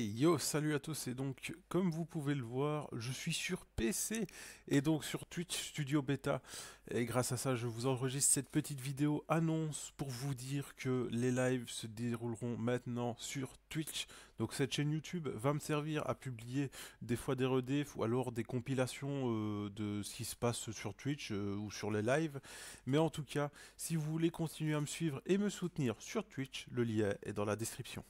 yo, salut à tous et donc comme vous pouvez le voir, je suis sur PC et donc sur Twitch Studio Beta et grâce à ça je vous enregistre cette petite vidéo annonce pour vous dire que les lives se dérouleront maintenant sur Twitch. Donc cette chaîne YouTube va me servir à publier des fois des redefs ou alors des compilations euh, de ce qui se passe sur Twitch euh, ou sur les lives. Mais en tout cas, si vous voulez continuer à me suivre et me soutenir sur Twitch, le lien est dans la description.